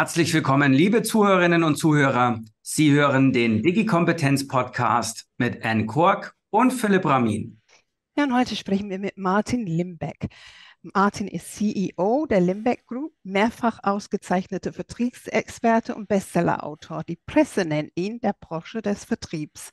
Herzlich willkommen, liebe Zuhörerinnen und Zuhörer. Sie hören den Digi-Kompetenz-Podcast mit Anne Kork und Philipp Ramin. Ja, und heute sprechen wir mit Martin Limbeck. Martin ist CEO der Limbeck Group, mehrfach ausgezeichneter Vertriebsexperte und Bestsellerautor. Die Presse nennt ihn der Brosche des Vertriebs.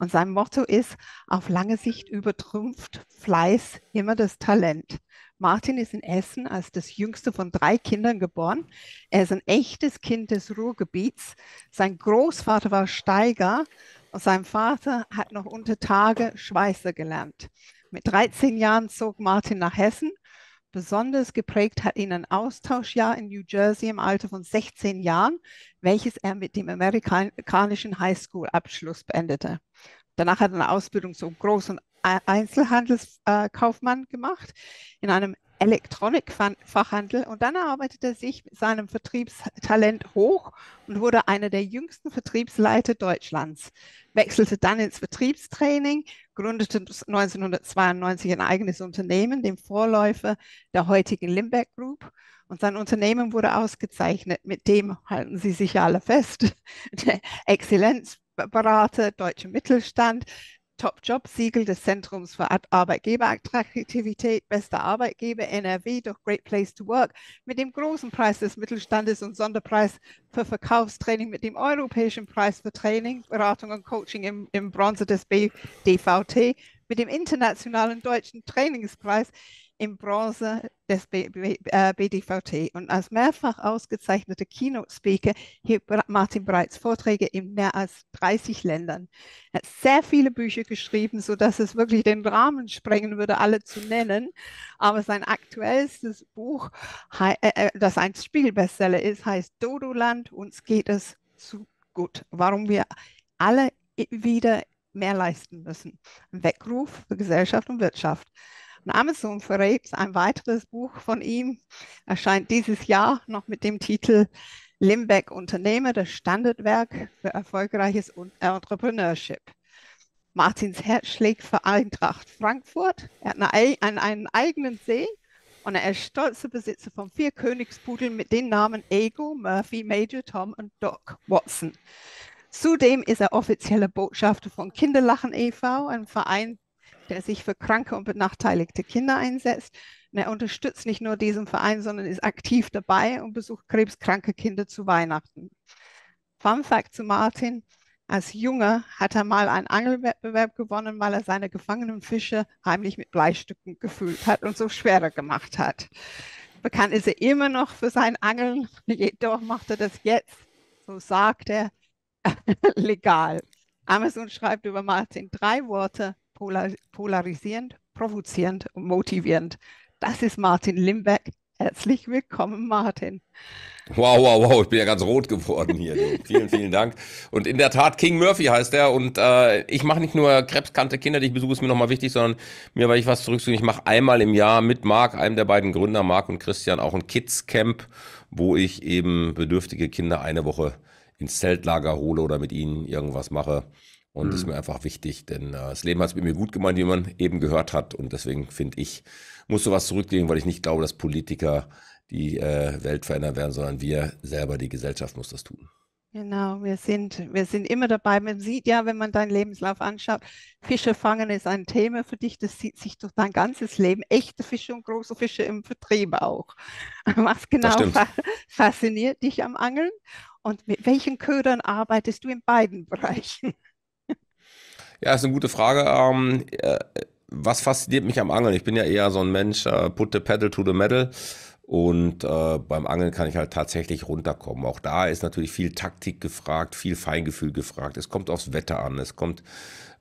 Und sein Motto ist, auf lange Sicht übertrumpft Fleiß immer das Talent. Martin ist in Essen als das jüngste von drei Kindern geboren. Er ist ein echtes Kind des Ruhrgebiets. Sein Großvater war Steiger und sein Vater hat noch unter Tage Schweißer gelernt. Mit 13 Jahren zog Martin nach Hessen Besonders geprägt hat ihn ein Austauschjahr in New Jersey im Alter von 16 Jahren, welches er mit dem amerikanischen Highschool-Abschluss beendete. Danach hat er eine Ausbildung zum großen Einzelhandelskaufmann gemacht in einem Elektronikfachhandel und dann arbeitete er sich mit seinem Vertriebstalent hoch und wurde einer der jüngsten Vertriebsleiter Deutschlands, wechselte dann ins Vertriebstraining gründete 1992 ein eigenes Unternehmen, den Vorläufer der heutigen Limbeck Group. Und sein Unternehmen wurde ausgezeichnet mit dem, halten Sie sich alle fest, Exzellenzberater, deutscher Mittelstand, Top-Job-Siegel des Zentrums für Arbeitgeberattraktivität, bester Arbeitgeber NRW durch Great Place to Work, mit dem großen Preis des Mittelstandes und Sonderpreis für Verkaufstraining, mit dem Europäischen Preis für Training, Beratung und Coaching im, im Bronze des BDVT, mit dem Internationalen Deutschen Trainingspreis im Bronze des BDVT. Äh, und als mehrfach ausgezeichnete Keynote-Speaker hielt Martin bereits Vorträge in mehr als 30 Ländern. Er hat sehr viele Bücher geschrieben, sodass es wirklich den Rahmen sprengen würde, alle zu nennen. Aber sein aktuellstes Buch, äh, äh, das ein Spiegelbestseller ist, heißt Dodoland, uns geht es zu gut. Warum wir alle wieder mehr leisten müssen. Weckruf für Gesellschaft und Wirtschaft. Und Amazon for ein weiteres Buch von ihm, erscheint dieses Jahr noch mit dem Titel Limbeck Unternehmer, das Standardwerk für erfolgreiches äh, Entrepreneurship. Martins Herz schlägt für Eintracht Frankfurt. Er hat eine, einen eigenen See und er ist stolzer Besitzer von vier Königspudeln mit den Namen Ego, Murphy, Major Tom und Doc Watson. Zudem ist er offizieller Botschafter von Kinderlachen e.V., einem Verein der sich für kranke und benachteiligte Kinder einsetzt. Und er unterstützt nicht nur diesen Verein, sondern ist aktiv dabei und besucht krebskranke Kinder zu Weihnachten. Fun Fact zu Martin. Als Junge hat er mal einen Angelwettbewerb gewonnen, weil er seine gefangenen Fische heimlich mit Bleistücken gefüllt hat und so schwerer gemacht hat. Bekannt ist er immer noch für sein Angeln, jedoch macht er das jetzt, so sagt er, legal. Amazon schreibt über Martin drei Worte, polar, polarisierend, provozierend und motivierend. Das ist Martin Limbeck. Herzlich willkommen, Martin. Wow, wow, wow, ich bin ja ganz rot geworden hier. vielen, vielen Dank. Und in der Tat, King Murphy heißt er. Und äh, ich mache nicht nur krebskante Kinder, die ich besuche, ist mir nochmal wichtig, sondern mir, weil ich was zurückziehe, ich mache einmal im Jahr mit Marc, einem der beiden Gründer, Marc und Christian, auch ein Kids Camp, wo ich eben bedürftige Kinder eine Woche ins Zeltlager hole oder mit ihnen irgendwas mache. Und das ist mhm. mir einfach wichtig, denn äh, das Leben hat es mit mir gut gemeint, wie man eben gehört hat. Und deswegen finde ich, muss sowas zurücklegen, weil ich nicht glaube, dass Politiker die äh, Welt verändern werden, sondern wir selber, die Gesellschaft muss das tun. Genau, wir sind, wir sind immer dabei. Man sieht ja, wenn man deinen Lebenslauf anschaut, Fische fangen ist ein Thema für dich. Das sieht sich durch dein ganzes Leben. Echte Fische und große Fische im Vertrieb auch. Was genau fasziniert dich am Angeln? Und mit welchen Ködern arbeitest du in beiden Bereichen? Ja, ist eine gute Frage. Ähm, äh, was fasziniert mich am Angeln? Ich bin ja eher so ein Mensch, äh, put the pedal to the metal. Und äh, beim Angeln kann ich halt tatsächlich runterkommen. Auch da ist natürlich viel Taktik gefragt, viel Feingefühl gefragt. Es kommt aufs Wetter an, es kommt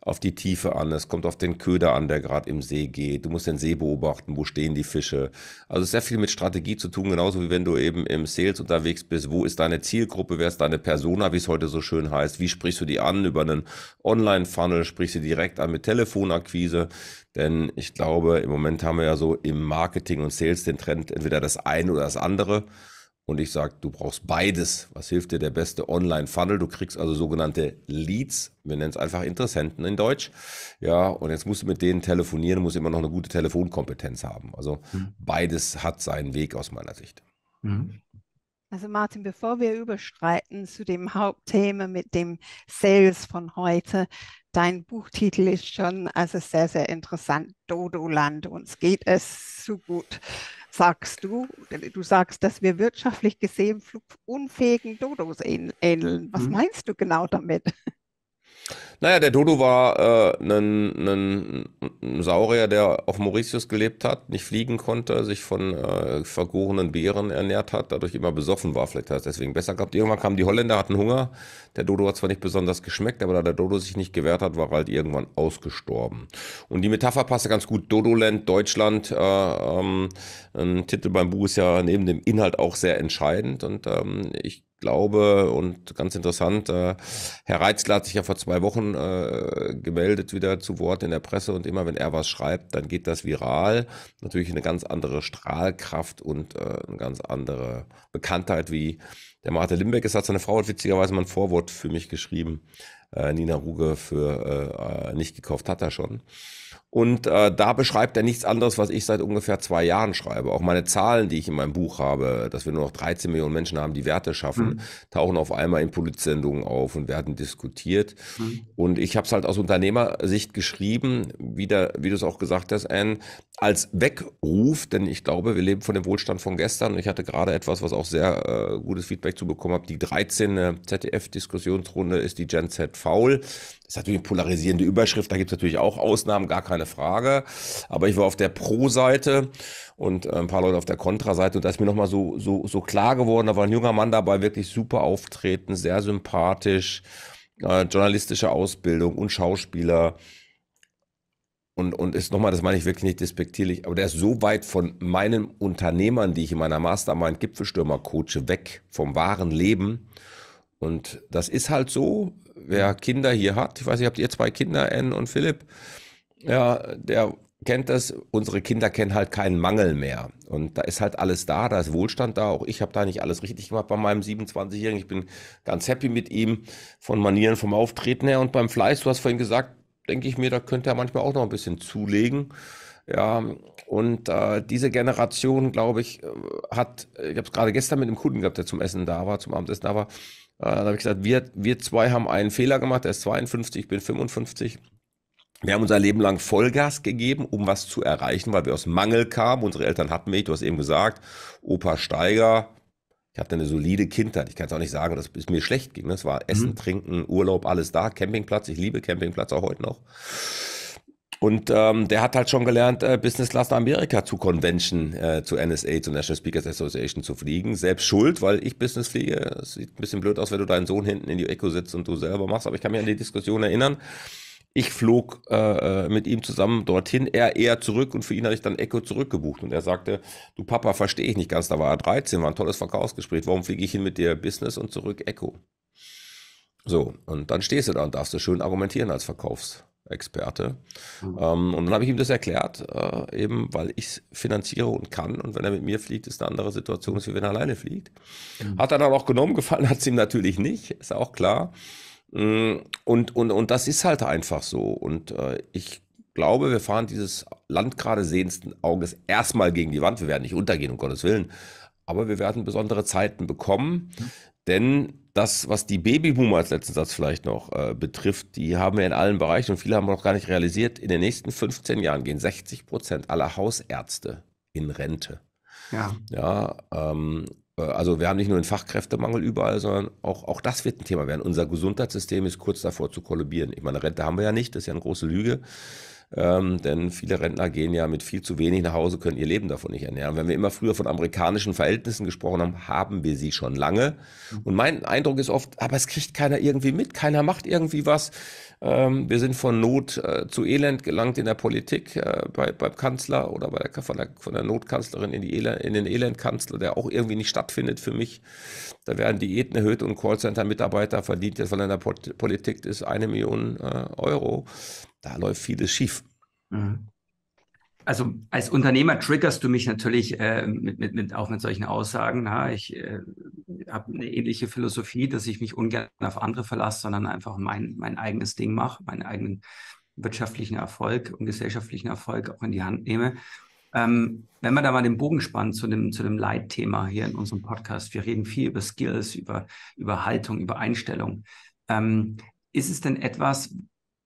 auf die Tiefe an, es kommt auf den Köder an, der gerade im See geht. Du musst den See beobachten, wo stehen die Fische. Also sehr viel mit Strategie zu tun, genauso wie wenn du eben im Sales unterwegs bist. Wo ist deine Zielgruppe? Wer ist deine Persona, wie es heute so schön heißt? Wie sprichst du die an über einen Online-Funnel? Sprichst du direkt an mit Telefonakquise? Denn ich glaube, im Moment haben wir ja so im Marketing und Sales den Trend, entweder das eine oder das andere und ich sage, du brauchst beides. Was hilft dir der beste Online-Funnel? Du kriegst also sogenannte Leads, wir nennen es einfach Interessenten in Deutsch. Ja, und jetzt musst du mit denen telefonieren, musst immer noch eine gute Telefonkompetenz haben. Also mhm. beides hat seinen Weg aus meiner Sicht. Mhm. Also Martin, bevor wir überstreiten zu dem Hauptthema mit dem Sales von heute, dein Buchtitel ist schon also sehr, sehr interessant. Dodoland, uns geht es so gut sagst du, du sagst, dass wir wirtschaftlich gesehen flugunfähigen Dodos ähneln. Was mhm. meinst du genau damit? Naja, der Dodo war äh, ein äh, Saurier, der auf Mauritius gelebt hat, nicht fliegen konnte, sich von äh, vergorenen Beeren ernährt hat, dadurch immer besoffen war. Vielleicht hat es deswegen besser gehabt. Irgendwann kamen die Holländer, hatten Hunger. Der Dodo hat zwar nicht besonders geschmeckt, aber da der Dodo sich nicht gewehrt hat, war er halt irgendwann ausgestorben. Und die Metapher passte ganz gut. Dodoland, Deutschland. Äh, ähm, ein Titel beim Buch ist ja neben dem Inhalt auch sehr entscheidend. Und ähm, ich glaube und ganz interessant, äh, Herr Reitzler hat sich ja vor zwei Wochen äh, gemeldet wieder zu Wort in der Presse und immer wenn er was schreibt, dann geht das viral. Natürlich eine ganz andere Strahlkraft und äh, eine ganz andere Bekanntheit wie der Martin Limbeck Es hat seine Frau hat witzigerweise mal ein Vorwort für mich geschrieben. äh, Nina Ruge für äh, äh nicht gekauft hat er schon. Und äh, da beschreibt er nichts anderes, was ich seit ungefähr zwei Jahren schreibe. Auch meine Zahlen, die ich in meinem Buch habe, dass wir nur noch 13 Millionen Menschen haben, die Werte schaffen, mhm. tauchen auf einmal in Politsendungen auf und werden diskutiert. Mhm. Und ich habe es halt aus Unternehmersicht geschrieben, wie, der, wie du es auch gesagt hast, Anne, als Weckruf, denn ich glaube, wir leben von dem Wohlstand von gestern. Und ich hatte gerade etwas, was auch sehr äh, gutes Feedback zu bekommen habe. Die 13. ZDF-Diskussionsrunde ist die Gen Z faul. Das ist natürlich eine polarisierende Überschrift, da gibt es natürlich auch Ausnahmen, gar keine Frage. Aber ich war auf der Pro-Seite und äh, ein paar Leute auf der Kontra-Seite und da ist mir nochmal so, so, so klar geworden, da war ein junger Mann dabei, wirklich super auftreten, sehr sympathisch, äh, journalistische Ausbildung und Schauspieler. Und, und ist nochmal, das meine ich wirklich nicht despektierlich, aber der ist so weit von meinen Unternehmern, die ich in meiner Mastermind Gipfelstürmer coache, weg vom wahren Leben. Und das ist halt so, wer Kinder hier hat, ich weiß nicht, habt ihr zwei Kinder, Anne und Philipp, ja, der kennt das, unsere Kinder kennen halt keinen Mangel mehr. Und da ist halt alles da, da ist Wohlstand da. Auch ich habe da nicht alles richtig gemacht bei meinem 27-Jährigen. Ich bin ganz happy mit ihm, von Manieren, vom Auftreten her. Und beim Fleiß, du hast vorhin gesagt, denke ich mir, da könnte er manchmal auch noch ein bisschen zulegen. Ja, und äh, diese Generation, glaube ich, äh, hat, ich habe es gerade gestern mit einem Kunden gehabt, der zum Essen da war, zum Abendessen da war, äh, da habe ich gesagt, wir, wir zwei haben einen Fehler gemacht, er ist 52, ich bin 55. Wir haben unser Leben lang Vollgas gegeben, um was zu erreichen, weil wir aus Mangel kamen. Unsere Eltern hatten mich, du hast eben gesagt, Opa Steiger. Ich hatte eine solide Kindheit. Ich kann es auch nicht sagen, dass es mir schlecht ging. Ne? Es war Essen, mhm. Trinken, Urlaub, alles da. Campingplatz. Ich liebe Campingplatz auch heute noch. Und ähm, der hat halt schon gelernt, äh, Business Class nach Amerika zu Convention, äh, zu NSA, zu National Speakers Association zu fliegen. Selbst schuld, weil ich Business fliege. Das sieht ein bisschen blöd aus, wenn du deinen Sohn hinten in die Echo sitzt und du selber machst. Aber ich kann mich an die Diskussion erinnern. Ich flog äh, äh mit ihm zusammen dorthin, er eher zurück und für ihn habe ich dann Echo zurückgebucht. Und er sagte, du Papa, verstehe ich nicht ganz, da war er 13, war ein tolles Verkaufsgespräch, warum fliege ich hin mit dir Business und zurück Echo? So, und dann stehst du da und darfst du schön argumentieren als Verkaufs. Experte. Mhm. Ähm, und dann habe ich ihm das erklärt, äh, eben weil ich es finanziere und kann. Und wenn er mit mir fliegt, ist eine andere Situation, als wenn er alleine fliegt. Mhm. Hat er dann auch genommen, gefallen hat es ihm natürlich nicht, ist auch klar. Mm, und, und, und das ist halt einfach so. Und äh, ich glaube, wir fahren dieses Land gerade sehenden Auges erstmal gegen die Wand. Wir werden nicht untergehen, um Gottes Willen. Aber wir werden besondere Zeiten bekommen, mhm. Denn das, was die Babyboomer als letzten Satz vielleicht noch äh, betrifft, die haben wir in allen Bereichen und viele haben noch gar nicht realisiert, in den nächsten 15 Jahren gehen 60 Prozent aller Hausärzte in Rente. Ja. Ja, ähm, äh, also wir haben nicht nur den Fachkräftemangel überall, sondern auch, auch das wird ein Thema werden. Unser Gesundheitssystem ist kurz davor zu kollabieren. Ich meine, Rente haben wir ja nicht, das ist ja eine große Lüge. Ähm, denn viele Rentner gehen ja mit viel zu wenig nach Hause, können ihr Leben davon nicht ernähren. Wenn wir immer früher von amerikanischen Verhältnissen gesprochen haben, haben wir sie schon lange. Mhm. Und mein Eindruck ist oft, aber es kriegt keiner irgendwie mit, keiner macht irgendwie was. Ähm, wir sind von Not äh, zu Elend gelangt in der Politik, äh, bei, beim Kanzler oder bei der, von, der, von der Notkanzlerin in, die Elend, in den Elendkanzler, der auch irgendwie nicht stattfindet für mich. Da werden Diäten erhöht und Callcenter-Mitarbeiter verdient jetzt von der Politik ist eine Million äh, Euro. Da läuft vieles schief. Mhm also als Unternehmer triggerst du mich natürlich äh, mit, mit, mit, auch mit solchen Aussagen. Na? Ich äh, habe eine ähnliche Philosophie, dass ich mich ungern auf andere verlasse, sondern einfach mein, mein eigenes Ding mache, meinen eigenen wirtschaftlichen Erfolg und gesellschaftlichen Erfolg auch in die Hand nehme. Ähm, wenn man da mal den Bogen spannt zu dem, zu dem Leitthema hier in unserem Podcast, wir reden viel über Skills, über, über Haltung, über Einstellung. Ähm, ist es denn etwas,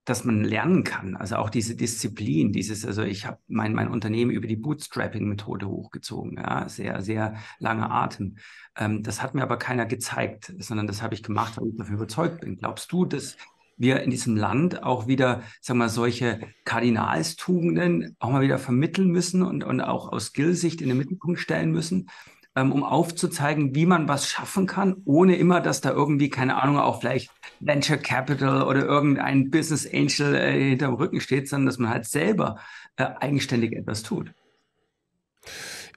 dass man lernen kann. Also auch diese Disziplin, dieses, also ich habe mein, mein Unternehmen über die Bootstrapping-Methode hochgezogen, ja, sehr, sehr langer Atem. Ähm, das hat mir aber keiner gezeigt, sondern das habe ich gemacht, weil ich davon überzeugt bin. Glaubst du, dass wir in diesem Land auch wieder, sagen wir, mal, solche Kardinalstugenden auch mal wieder vermitteln müssen und, und auch aus Skillsicht in den Mittelpunkt stellen müssen? ähm, um aufzuzeigen, wie man was schaffen kann, ohne immer, dass da irgendwie, keine Ahnung, auch vielleicht Venture Capital oder irgendein Business Angel äh, hinterm Rücken steht, sondern dass man halt selber äh, eigenständig etwas tut.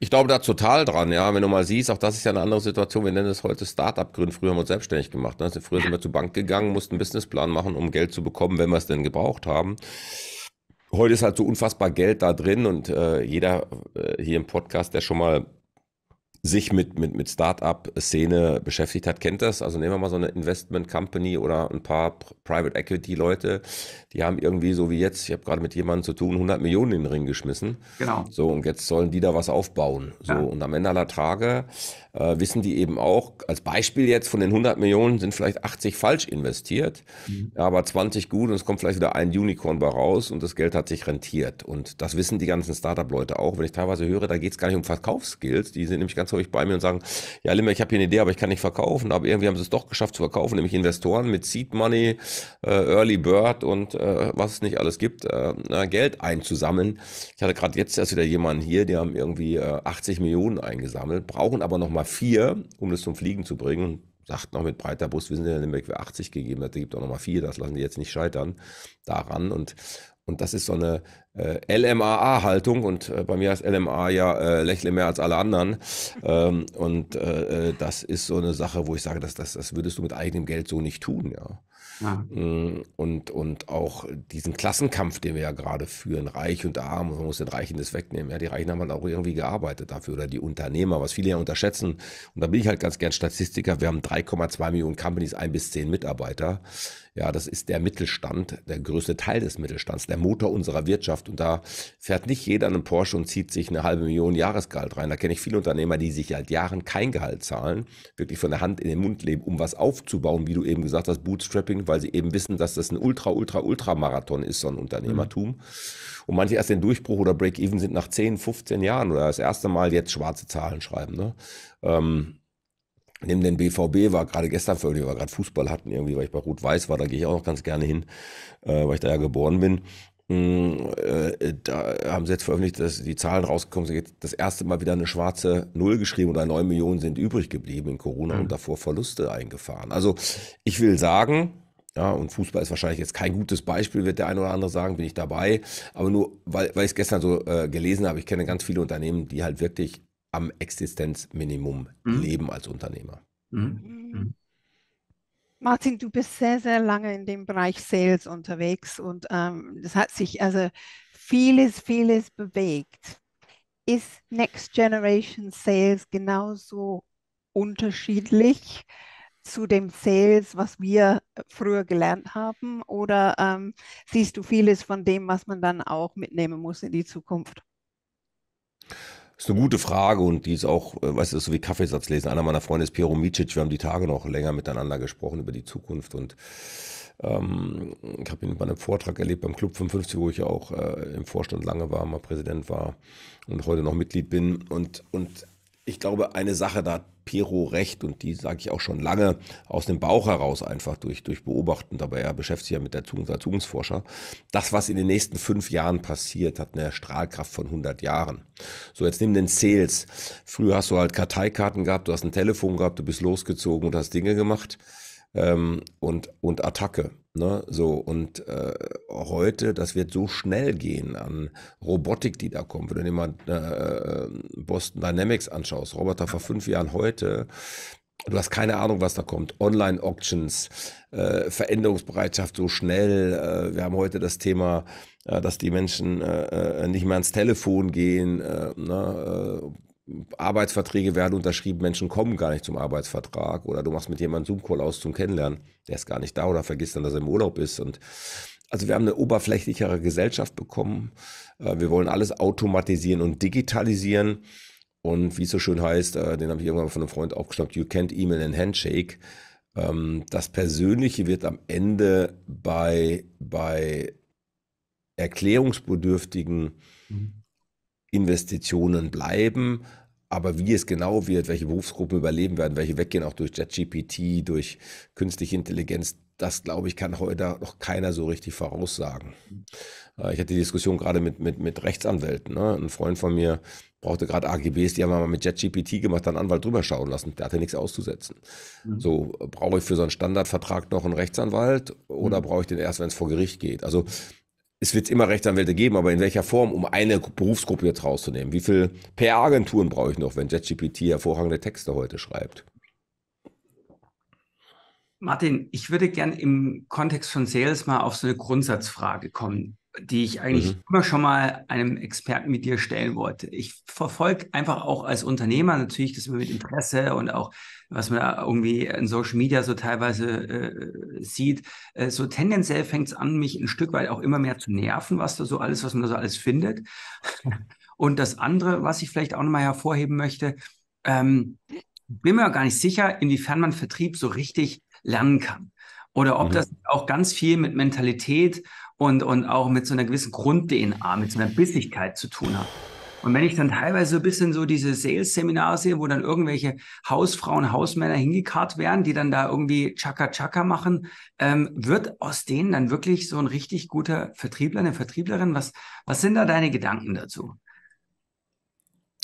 Ich glaube da total dran, ja. Wenn du mal siehst, auch das ist ja eine andere Situation. Wir nennen es heute Start-up gründen Früher haben wir uns selbstständig gemacht. Ne? Also früher sind wir zur Bank gegangen, mussten einen Businessplan machen, um Geld zu bekommen, wenn wir es denn gebraucht haben. Heute ist halt so unfassbar Geld da drin und äh, jeder äh, hier im Podcast, der schon mal sich mit, mit, mit startup szene beschäftigt hat, kennt das. Also nehmen wir mal so eine Investment-Company oder ein paar Private Equity-Leute, die haben irgendwie so wie jetzt, ich habe gerade mit jemandem zu tun, 100 Millionen in den Ring geschmissen. Genau. So, und jetzt sollen die da was aufbauen. So, ja. und am Ende aller Tage äh, wissen die eben auch, als Beispiel jetzt von den 100 Millionen sind vielleicht 80 falsch investiert, mhm. aber 20 gut und es kommt vielleicht wieder ein Unicorn bei raus und das Geld hat sich rentiert. Und das wissen die ganzen startup leute auch. Wenn ich teilweise höre, da geht es gar nicht um Verkaufsskills, die sind nämlich ganz glaube ich, bei mir und sagen, ja, Limmer, ich habe hier eine Idee, aber ich kann nicht verkaufen. Aber irgendwie haben sie es doch geschafft zu verkaufen, nämlich Investoren mit Seed Money, äh, Early Bird und äh, was es nicht alles gibt, äh, Geld einzusammeln. Ich hatte gerade jetzt erst wieder jemanden hier, die haben irgendwie 80 äh, Millionen eingesammelt, brauchen aber nochmal vier, um das zum Fliegen zu bringen. sagt noch mit breiter Brust, wir sind ja in Limburg für 80 gegeben, da gibt auch nochmal vier, das lassen die jetzt nicht scheitern daran. Und und das ist so eine äh, LMAA-Haltung. Und äh, bei mir heißt LMA ja äh, lächle mehr als alle anderen. Ähm, und äh, äh, das ist so eine Sache, wo ich sage, das, das, das würdest du mit eigenem Geld so nicht tun, ja. ja. Mm, und, und auch diesen Klassenkampf, den wir ja gerade führen, reich und arm, man muss den Reichen das wegnehmen. Ja, die Reichen haben halt auch irgendwie gearbeitet dafür oder die Unternehmer, was viele ja unterschätzen. Und da bin ich halt ganz gern Statistiker. Wir haben 3,2 Millionen Companies, ein bis zehn Mitarbeiter. Ja, das ist der Mittelstand, der größte Teil des Mittelstands, der Motor unserer Wirtschaft. Und da fährt nicht jeder einen Porsche und zieht sich eine halbe Million Jahresgehalt rein. Da kenne ich viele Unternehmer, die sich seit Jahren kein Gehalt zahlen, wirklich von der Hand in den Mund leben, um was aufzubauen, wie du eben gesagt hast, Bootstrapping, weil sie eben wissen, dass das ein Ultra, Ultra, Ultra-Marathon ist, so ein Unternehmertum. Mhm. Und manche erst den Durchbruch oder Break-Even sind nach 10, 15 Jahren oder das erste Mal jetzt schwarze Zahlen schreiben. Ne? Ähm, Nimm den BVB, war gerade gestern völlig, weil wir gerade Fußball hatten, irgendwie, weil ich bei Rot-Weiß war, da gehe ich auch noch ganz gerne hin, äh, weil ich da ja geboren bin. Mm, äh, da haben sie jetzt veröffentlicht, dass die Zahlen rausgekommen sind. Das erste Mal wieder eine schwarze Null geschrieben oder 9 Millionen sind übrig geblieben in Corona mhm. und davor Verluste eingefahren. Also ich will sagen, ja, und Fußball ist wahrscheinlich jetzt kein gutes Beispiel, wird der eine oder andere sagen, bin ich dabei. Aber nur, weil, weil ich es gestern so äh, gelesen habe, ich kenne ganz viele Unternehmen, die halt wirklich am Existenzminimum mhm. leben als Unternehmer. Mhm. Mhm. mhm. Martin, du bist sehr, sehr lange in dem Bereich Sales unterwegs und ähm, das hat sich also vieles, vieles bewegt. Ist Next Generation Sales genauso unterschiedlich zu dem Sales, was wir äh, früher gelernt haben? Oder ähm, siehst du vieles von dem, was man dann auch mitnehmen muss in die Zukunft? Ist eine gute Frage und die ist auch, äh, weißt du, so wie Kaffeesatz lesen. Einer meiner Freunde ist Piero Micic. Wir haben die Tage noch länger miteinander gesprochen über die Zukunft und ähm, ich habe ihn bei einem Vortrag erlebt beim Club 55, wo ich ja auch äh, im Vorstand lange war, mal Präsident war und heute noch Mitglied bin. Und, und ich glaube, eine Sache, da hat Piero recht und die sage ich auch schon lange aus dem Bauch heraus einfach durch, durch Beobachten, aber er beschäftigt sich ja mit der Zugungsforscher. Das, was in den nächsten fünf Jahren passiert, hat eine Strahlkraft von 100 Jahren. So, jetzt nimm den Sales. Früher hast du halt Karteikarten gehabt, du hast ein Telefon gehabt, du bist losgezogen und hast Dinge gemacht ähm, und, und Attacke. Ne, so, und äh, heute, das wird so schnell gehen an Robotik, die da kommt. Wenn du dir mal äh, Boston Dynamics anschaust, Roboter vor fünf Jahren heute, du hast keine Ahnung, was da kommt. Online-Auctions, äh, Veränderungsbereitschaft so schnell. Äh, wir haben heute das Thema, äh, dass die Menschen äh, äh, nicht mehr ans Telefon gehen. Äh, Ne, äh, Arbeitsverträge werden unterschrieben, Menschen kommen gar nicht zum Arbeitsvertrag oder du machst mit jemandem Zoom-Call aus zum Kennenlernen, der ist gar nicht da oder vergisst dann, dass er im Urlaub ist. Und also wir haben eine oberflächlichere Gesellschaft bekommen. Äh, wir wollen alles automatisieren und digitalisieren. Und wie es so schön heißt, äh, den habe ich irgendwann von einem Freund aufgeschnappt, you can't email and handshake. Ähm, das Persönliche wird am Ende bei, bei erklärungsbedürftigen mhm Investitionen bleiben. Aber wie es genau wird, welche Berufsgruppen überleben werden, welche weggehen, auch durch JetGPT, durch künstliche Intelligenz, das glaube ich, kann heute noch keiner so richtig voraussagen. Äh, ich hatte die Diskussion gerade mit, mit, mit Rechtsanwälten. Ne? Ein Freund von mir brauchte gerade AGBs, die haben wir mal mit JetGPT gemacht, dann Anwalt drüber schauen lassen. Der hatte nichts auszusetzen. Mhm. So, brauche ich für so einen Standardvertrag noch einen Rechtsanwalt oder mhm. brauche ich den erst, wenn es vor Gericht geht? Also, es wird immer Rechtsanwälte geben, aber in welcher Form, um eine Berufsgruppe jetzt rauszunehmen? Wie viele PR-Agenturen brauche ich noch, wenn JetGPT hervorragende Texte heute schreibt? Martin, ich würde gerne im Kontext von Sales mal auf so eine Grundsatzfrage kommen die ich eigentlich mhm. immer schon mal einem Experten mit dir stellen wollte. Ich verfolge einfach auch als Unternehmer natürlich das immer mit Interesse und auch, was man da irgendwie in Social Media so teilweise äh, sieht. Äh, so tendenziell fängt es an, mich ein Stück weit auch immer mehr zu nerven, was da so alles, was man da so alles findet. und das andere, was ich vielleicht auch nochmal hervorheben möchte, ähm, bin mir gar nicht sicher, inwiefern man Vertrieb so richtig lernen kann. Oder ob mhm. das auch ganz viel mit Mentalität und, und auch mit so einer gewissen Grund-DNA, mit so einer Bissigkeit zu tun hat. Und wenn ich dann teilweise so ein bisschen so diese Sales-Seminare sehe, wo dann irgendwelche Hausfrauen, Hausmänner hingekarrt werden, die dann da irgendwie Chaka-Chaka machen, ähm, wird aus denen dann wirklich so ein richtig guter Vertriebler, eine Vertrieblerin? Was, was sind da deine Gedanken dazu?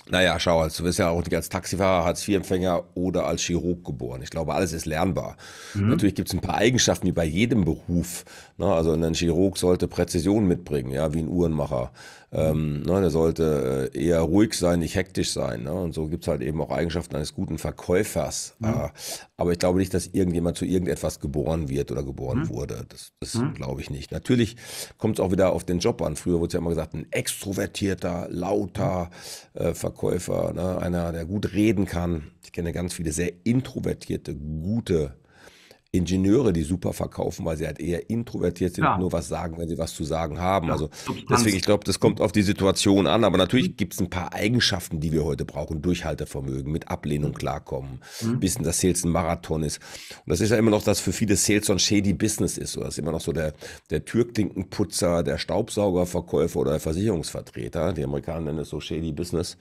Naja, schau, also du bist ja auch nicht als Taxifahrer, Hartz-IV-Empfänger oder als Chirurg geboren. Ich glaube, alles ist lernbar. Mhm. Natürlich gibt es ein paar Eigenschaften wie bei jedem Beruf. Ne? Also ein Chirurg sollte Präzision mitbringen, ja, wie ein Uhrenmacher. Ähm, ne, der sollte äh, eher ruhig sein, nicht hektisch sein. Ne? Und so gibt es halt eben auch Eigenschaften eines guten Verkäufers. Mhm. Äh, aber ich glaube nicht, dass irgendjemand zu irgendetwas geboren wird oder geboren mhm. wurde. Das, das mhm. glaube ich nicht. Natürlich kommt es auch wieder auf den Job an. Früher wurde es ja immer gesagt, ein extrovertierter, lauter mhm. äh, Verkäufer, ne? einer, der gut reden kann. Ich kenne ganz viele sehr introvertierte, gute Ingenieure, die super verkaufen, weil sie halt eher introvertiert sind ja. und nur was sagen, wenn sie was zu sagen haben. Ja, also deswegen, ich glaube, das kommt auf die Situation an. Aber natürlich gibt es ein paar Eigenschaften, die wir heute brauchen. Durchhaltevermögen, mit Ablehnung klarkommen, mhm. wissen, dass Sales ein Marathon ist. Und das ist ja immer noch, dass für viele Sales so ein shady Business ist. Oder das ist immer noch so der, der Türklinkenputzer, der Staubsaugerverkäufer oder der Versicherungsvertreter. Die Amerikaner nennen es so shady Business.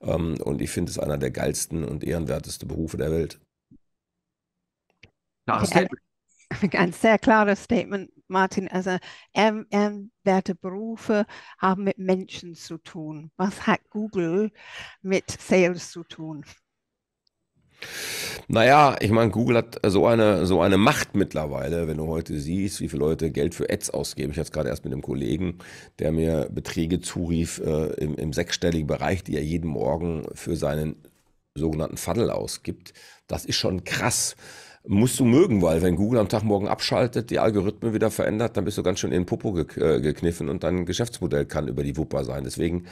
Ähm, und ich finde es einer der geilsten und ehrenwertesten Berufe der Welt. Klares äh, Statement. Ganz sehr klares Statement, Martin. Also ehrenwerte ähm, ähm, Berufe haben mit Menschen zu tun. Was hat Google mit Sales zu tun? Naja, ich meine, Google hat äh, so eine, so eine Macht mittlerweile, wenn du heute siehst, wie viele Leute Geld für Ads ausgeben. Ich hatte es gerade erst mit einem Kollegen, der mir Beträge zurief äh, im, im sechsstelligen Bereich, die er jeden Morgen für seinen sogenannten Funnel ausgibt. Das ist schon krass musst du mögen, weil wenn Google am Tag morgen abschaltet, die Algorithmen wieder verändert, dann bist du ganz schön in den Popo ge äh, gekniffen und dein Geschäftsmodell kann über die Wupper sein. Deswegen,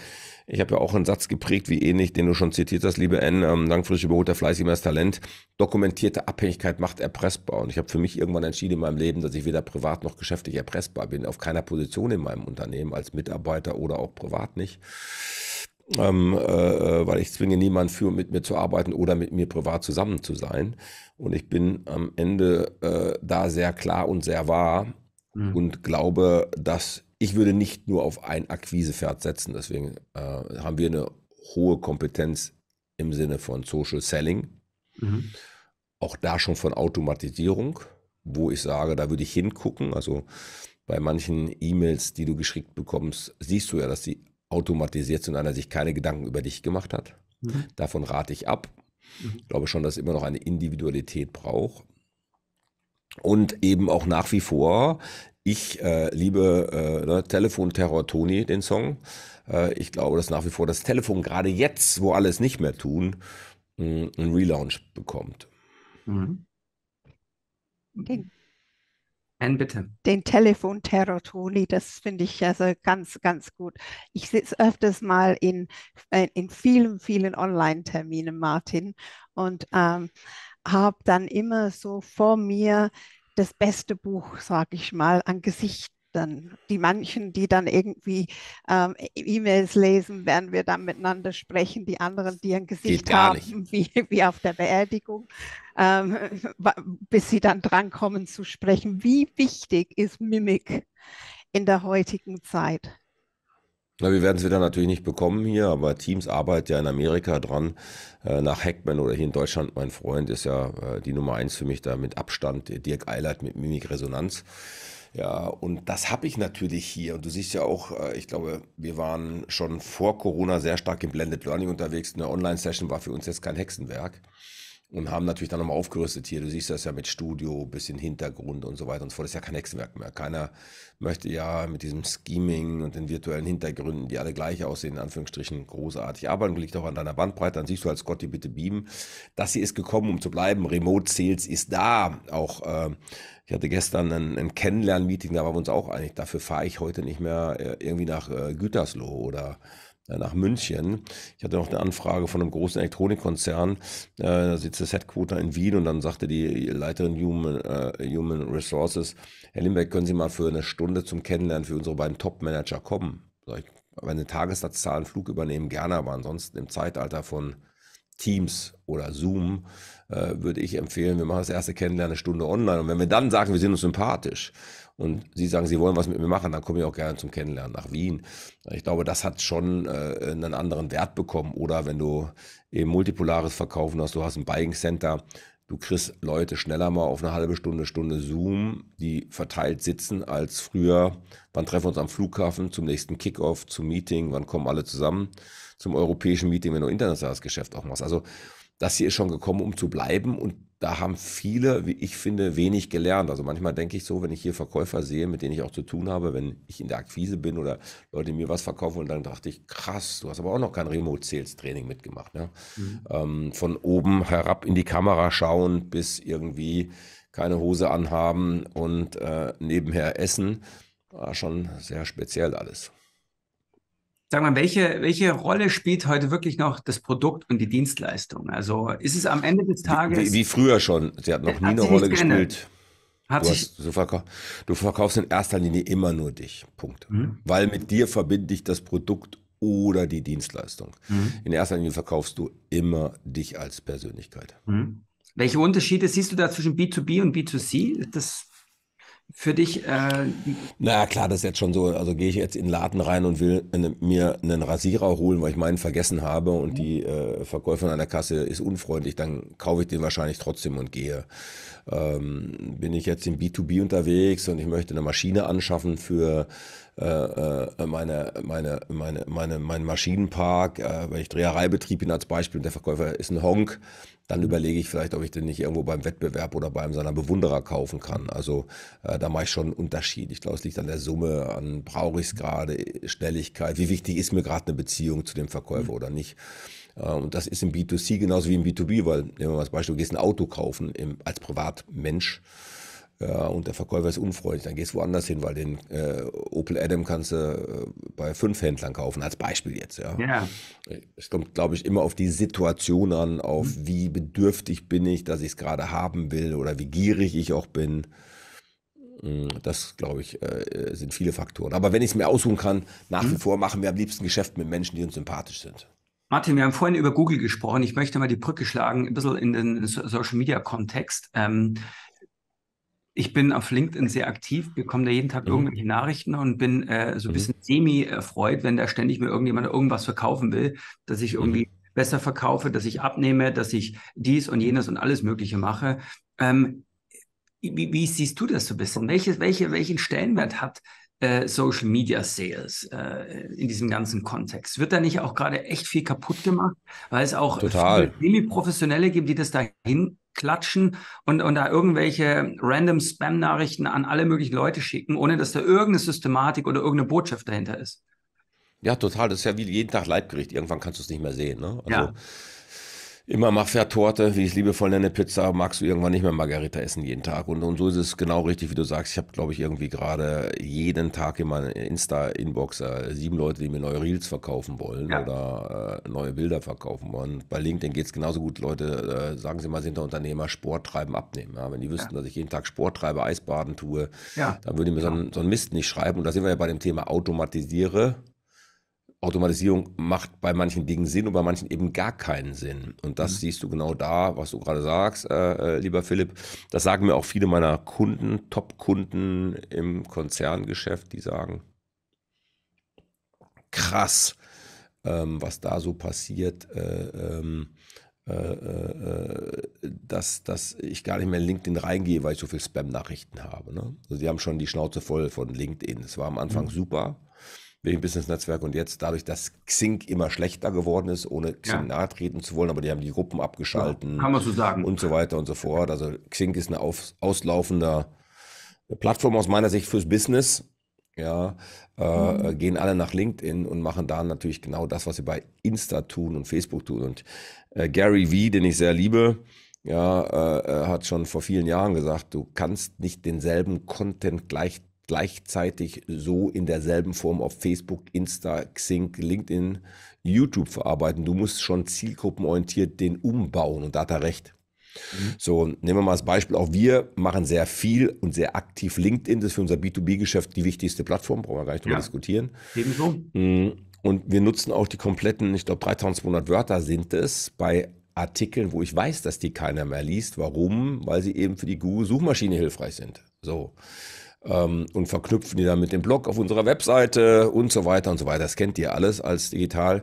ich habe ja auch einen Satz geprägt, wie ähnlich, den du schon zitiert hast, liebe N, ähm, langfristig überholt der Fleiß immer das Talent. Dokumentierte Abhängigkeit macht erpressbar. Und ich habe für mich irgendwann entschieden in meinem Leben, dass ich weder privat noch geschäftlich erpressbar bin, auf keiner Position in meinem Unternehmen, als Mitarbeiter oder auch privat nicht ähm, äh, äh, weil ich zwinge niemanden für mit mir zu arbeiten oder mit mir privat zusammen zu sein. Und ich bin am Ende äh, da sehr klar und sehr wahr mhm. und glaube, dass ich würde nicht nur auf ein Akquisepferd setzen. Deswegen äh, haben wir eine hohe Kompetenz im Sinne von Social Selling. Mhm. Auch da schon von Automatisierung, wo ich sage, da würde ich hingucken. Also bei manchen E-Mails, die du geschickt bekommst, siehst du ja, dass die automatisiert sind, einer sich keine Gedanken über dich gemacht hat. Mhm. Davon rate ich ab. Mhm. Ich glaube schon, dass es immer noch eine Individualität braucht. Und eben auch nach wie vor, ich äh, liebe äh, ne, Telefonterror Toni, den Song. Äh, ich glaube, dass nach wie vor das Telefon gerade jetzt, wo alles nicht mehr tun, mm, einen Relaunch bekommt. Mhm. Okay. Nein, bitte. Den Telefonterror, Toni, das finde ich also ganz, ganz gut. Ich sitze öfters mal in, äh, in vielen, vielen Online-Terminen, Martin, und ähm, habe dann immer so vor mir das beste Buch, sage ich mal, an Gesicht dann die manchen, die dann irgendwie ähm, E-Mails lesen, werden wir dann miteinander sprechen, die anderen, die ein Gesicht haben, wie, wie auf der Beerdigung, ähm, bis sie dann drankommen zu sprechen. Wie wichtig ist Mimik in der heutigen Zeit? Na, wir werden es wieder natürlich nicht bekommen hier, aber Teams arbeitet ja in Amerika dran. Äh, nach Hackman oder hier in Deutschland, mein Freund, ist ja äh, die Nummer eins für mich da mit Abstand, Dirk Eilert mit Mimikresonanz. Resonanz ja, und das habe ich natürlich hier. Und du siehst ja auch, äh, ich glaube, wir waren schon vor Corona sehr stark im Blended Learning unterwegs. Eine Online-Session war für uns jetzt kein Hexenwerk und haben natürlich dann nochmal aufgerüstet hier. Du siehst das ja mit Studio, bisschen Hintergrund und so weiter und so fort. Das ist ja kein Hexenwerk mehr. Keiner möchte ja mit diesem Scheming und den virtuellen Hintergründen, die alle gleich aussehen, in Anführungsstrichen großartig arbeiten. Liegt auch an deiner Bandbreite. Dann siehst du als Gott die bitte beamen. Das hier ist gekommen, um zu bleiben. Remote Sales ist da. Auch, äh, ich hatte gestern ein, ein Kennenlern-Meeting, da waren wir uns auch einig. Dafür fahre ich heute nicht mehr äh, irgendwie nach äh, Gütersloh oder äh, nach München. Ich hatte noch eine Anfrage von einem großen Elektronikkonzern, äh, da sitzt das Headquarter in Wien und dann sagte die Leiterin Human, äh, Human Resources, Herr Limbeck, können Sie mal für eine Stunde zum Kennenlernen für unsere beiden Top-Manager kommen? Sag ich, meine Tagessatzzahlen Flug übernehmen gerne, aber ansonsten im Zeitalter von Teams oder Zoom äh, würde ich empfehlen, wir machen das erste Kennenlernen eine Stunde online. Und wenn wir dann sagen, wir sind uns sympathisch und sie sagen, sie wollen was mit mir machen, dann komme ich auch gerne zum Kennenlernen nach Wien. Ich glaube, das hat schon äh, einen anderen Wert bekommen. Oder wenn du eben multipolares Verkaufen hast, du hast ein Buying Center, du kriegst Leute schneller mal auf eine halbe Stunde, Stunde Zoom, die verteilt sitzen als früher. Wann treffen wir uns am Flughafen zum nächsten Kickoff, zum Meeting? Wann kommen alle zusammen zum europäischen Meeting, wenn du internationales Geschäft auch machst? Also das hier ist schon gekommen, um zu bleiben und da haben viele, wie ich finde, wenig gelernt. Also manchmal denke ich so, wenn ich hier Verkäufer sehe, mit denen ich auch zu tun habe, wenn ich in der Akquise bin oder Leute mir was verkaufen und dann dachte ich, krass, du hast aber auch noch kein remote sales training mitgemacht. Ne? Mhm. Ähm, von oben herab in die Kamera schauen, bis irgendwie keine Hose anhaben und äh, nebenher essen, war schon sehr speziell alles. Sag mal, welche, welche Rolle spielt heute wirklich noch das Produkt und die Dienstleistung? Also ist es am Ende des Tages. Wie, wie früher schon. Sie hat noch hat nie eine Rolle gespielt. Hat du, hast, du, verkauf, du, verkaufst in erster Linie immer nur dich. Punkt. Mhm. Weil mit dir verbinde ich das Produkt oder die Dienstleistung. Mhm. In erster Linie verkaufst du immer dich als Persönlichkeit. Mhm. Welche Unterschiede siehst du da zwischen B2B und B2C? Das für dich. Äh, Na klar, das ist jetzt schon so. Also gehe ich jetzt in den Laden rein und will eine, mir einen Rasierer holen, weil ich meinen vergessen habe und mhm. die äh, Verkäuferin an der Kasse ist unfreundlich, dann kaufe ich den wahrscheinlich trotzdem und gehe. Ähm, bin ich jetzt im B2B unterwegs und ich möchte eine Maschine anschaffen für äh, äh meine, meine, meine, meine, meinen Maschinenpark, äh, weil ich Drehereibetrieb bin als Beispiel und der Verkäufer ist ein Honk, dann mhm. überlege ich vielleicht, ob ich den nicht irgendwo beim Wettbewerb oder bei einem seiner Bewunderer kaufen kann. Also äh, da mache ich schon einen Unterschied. Ich glaube, es liegt an der Summe, an brauche ich es mhm. gerade, äh, Schnelligkeit, wie wichtig ist mir gerade eine Beziehung zu dem Verkäufer mhm. oder nicht. Äh, und das ist im B2C genauso wie im B2B, weil nehmen wir mal das Beispiel, du gehst ein Auto kaufen im, als Privatmensch. Ja, und der Verkäufer ist unfreundlich, dann gehst du woanders hin, weil den äh, Opel Adam kannst du äh, bei fünf Händlern kaufen, als Beispiel jetzt. Ja. ja. Es kommt, glaube ich, immer auf die Situation an, auf mhm. wie bedürftig bin ich, dass ich es gerade haben will oder wie gierig ich auch bin. Mm, das, glaube ich, äh, sind viele Faktoren. Aber wenn ich es mir aussuchen kann, nach mhm. wie vor machen wir am liebsten Geschäft mit Menschen, die uns sympathisch sind. Martin, wir haben vorhin über Google gesprochen. Ich möchte mal die Brücke schlagen, ein bisschen in den Social-Media-Kontext. Ähm, ich bin auf LinkedIn sehr aktiv, bekomme da jeden Tag mhm. irgendwelche Nachrichten und bin äh, so ein mhm. bisschen mhm. semi erfreut, wenn da ständig mir irgendjemand irgendwas verkaufen will, dass ich irgendwie mhm. besser verkaufe, dass ich abnehme, dass ich dies und jenes und alles Mögliche mache. Ähm, wie, wie, siehst du das so ein bisschen? Welches, welche, welchen Stellenwert hat äh, Social Media Sales äh, in diesem ganzen Kontext? Wird da nicht auch gerade echt viel kaputt gemacht, weil es auch Total. viele Semi-Professionelle gibt, die das dahin klatschen und, und da irgendwelche random Spam-Nachrichten an alle möglichen Leute schicken, ohne dass da irgendeine Systematik oder irgendeine Botschaft dahinter ist. Ja, total. Das ist ja wie jeden Tag Leibgericht. Irgendwann kannst du es nicht mehr sehen. Ne? Also, ja immer Mafia-Torte, wie ich es liebevoll nenne, Pizza, magst du irgendwann nicht mehr Margarita essen jeden Tag. Und, und so ist es genau richtig, wie du sagst. Ich habe, glaube ich, irgendwie gerade jeden Tag in meiner Insta-Inbox äh, sieben Leute, die mir neue Reels verkaufen wollen ja. oder äh, neue Bilder verkaufen wollen. Bei LinkedIn geht es genauso gut. Leute, äh, sagen Sie mal, sind da Unternehmer, Sport treiben, abnehmen. Ja, wenn die wüssten, ja. dass ich jeden Tag Sport treibe, Eisbaden tue, dann würde ich mir so einen, so einen Mist nicht schreiben. Und da sind wir ja bei dem Thema automatisiere Automatisierung macht bei manchen Dingen Sinn und bei manchen eben gar keinen Sinn. Und das mhm. siehst du genau da, was du gerade sagst, äh, äh lieber Philipp. Das sagen mir auch viele meiner Kunden, Top-Kunden im Konzerngeschäft, die sagen, krass, ähm, was da so passiert. Äh, ähm, äh, äh, äh dass, dass ich gar nicht mehr in LinkedIn reingehe, weil ich so viele Spam-Nachrichten habe. Ne? Also die haben schon die Schnauze voll von LinkedIn. Es war am Anfang mhm. super wegen Business Netzwerk und jetzt dadurch, dass Xing immer schlechter geworden ist, ohne Xing ja. nahe treten zu wollen, aber die haben die Gruppen abgeschalten. Ja, kann man so sagen. Und so weiter und so fort. Also Xing ist eine auf, auslaufende Plattform aus meiner Sicht fürs Business. Ja, äh, mhm. gehen alle nach LinkedIn und machen da natürlich genau das, was sie bei Insta tun und Facebook tun. Und äh, Gary Vee, den ich sehr liebe, ja, äh, äh hat schon vor vielen Jahren gesagt, du kannst nicht denselben Content gleich gleichzeitig so in derselben Form auf Facebook, Insta, Xing, LinkedIn, YouTube verarbeiten. Du musst schon zielgruppenorientiert den umbauen und da hat er recht. Mhm. So, nehmen wir mal das Beispiel. Auch wir machen sehr viel und sehr aktiv LinkedIn. Das ist für unser B2B-Geschäft die wichtigste Plattform, brauchen wir gar nicht drüber ja. diskutieren. Ebenso. Mhm. Und wir nutzen auch die kompletten, ich glaube, 3200 Wörter sind es bei Artikeln, wo ich weiß, dass die keiner mehr liest. Warum? Weil sie eben für die Google-Suchmaschine hilfreich sind. So ähm, und verknüpfen die dann mit dem Blog auf unserer Webseite und so weiter und so weiter. Das kennt ihr alles als digital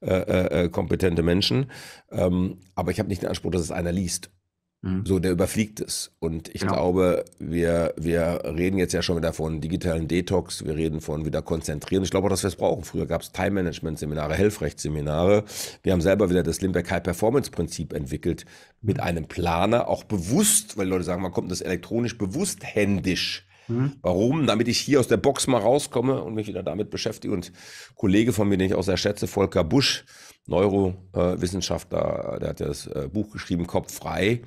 äh, äh, äh kompetente Menschen. Ähm, aber ich habe nicht den Anspruch, dass es einer liest. Mhm. So, der überfliegt es. Und ich genau. glaube, wir, wir reden jetzt ja schon wieder von digitalen Detox, wir reden von wieder konzentrieren. Ich glaube auch, dass wir es brauchen. Früher gab es Time-Management-Seminare, Helfrecht-Seminare. Wir haben selber wieder das Limbeck High-Performance-Prinzip entwickelt mit mhm. einem Planer, auch bewusst, weil Leute sagen, man kommt das elektronisch bewusst händisch Mhm. Warum? Damit ich hier aus der Box mal rauskomme und mich wieder damit beschäftige. Und ein Kollege von mir, den ich auch sehr schätze, Volker Busch, Neurowissenschaftler, der hat ja das äh, Buch geschrieben, Kopf frei